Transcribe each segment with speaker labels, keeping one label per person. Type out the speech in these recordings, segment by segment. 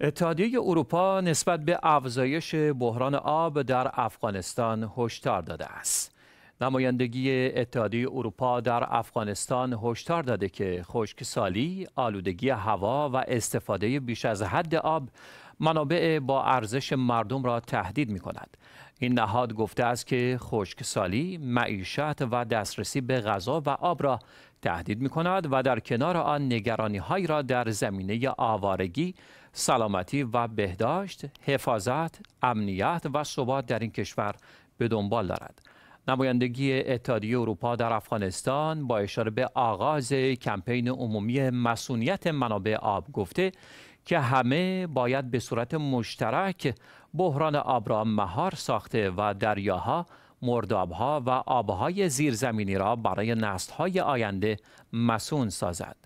Speaker 1: اتحادیه اروپا نسبت به افزایش بحران آب در افغانستان هشدار داده است. نمایندگی اتحادیه اروپا در افغانستان هشدار داده که خشکسالی، آلودگی هوا و استفاده بیش از حد آب منابع با ارزش مردم را تهدید می کند. این نهاد گفته است که خشکسالی، معیشت و دسترسی به غذا و آب را تهدید می کند و در کنار آن نگرانی های را در زمینه آوارگی، سلامتی و بهداشت، حفاظت، امنیت و ثبات در این کشور به دنبال دارد. نمایندگی اتحادیه اروپا در افغانستان با اشاره به آغاز کمپین عمومی مسئولیت منابع آب گفته که همه باید به صورت مشترک بحران آب را مهار ساخته و دریاها مردابها و آبهای زیرزمینی را برای نسلهای آینده مسون سازد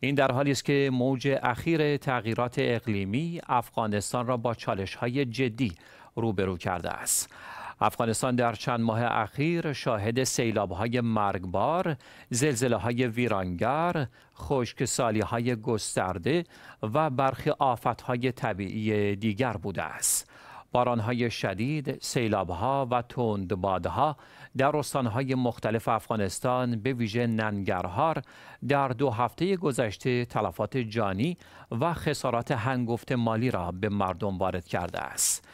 Speaker 1: این در حالی است که موج اخیر تغییرات اقلیمی افغانستان را با های جدی روبرو کرده است افغانستان در چند ماه اخیر شاهد های مرگبار، زلزله های ویرانگر، خشکسالی های گسترده و برخی های طبیعی دیگر بوده است. های شدید، سیلابها و ها در های مختلف افغانستان به ویژه ننگرهار در دو هفته گذشته تلفات جانی و خسارات هنگفت مالی را به مردم وارد کرده است.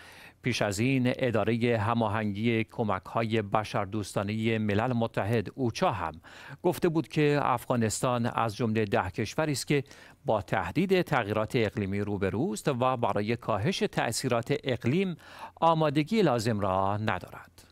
Speaker 1: پیش از این اداره هماهنگی کمک های بشردوستانه ملل متحد اوچا هم گفته بود که افغانستان از جمله ده کشوری است که با تهدید تغییرات اقلیمی روبروست و برای کاهش تاثیرات اقلیم آمادگی لازم را ندارد.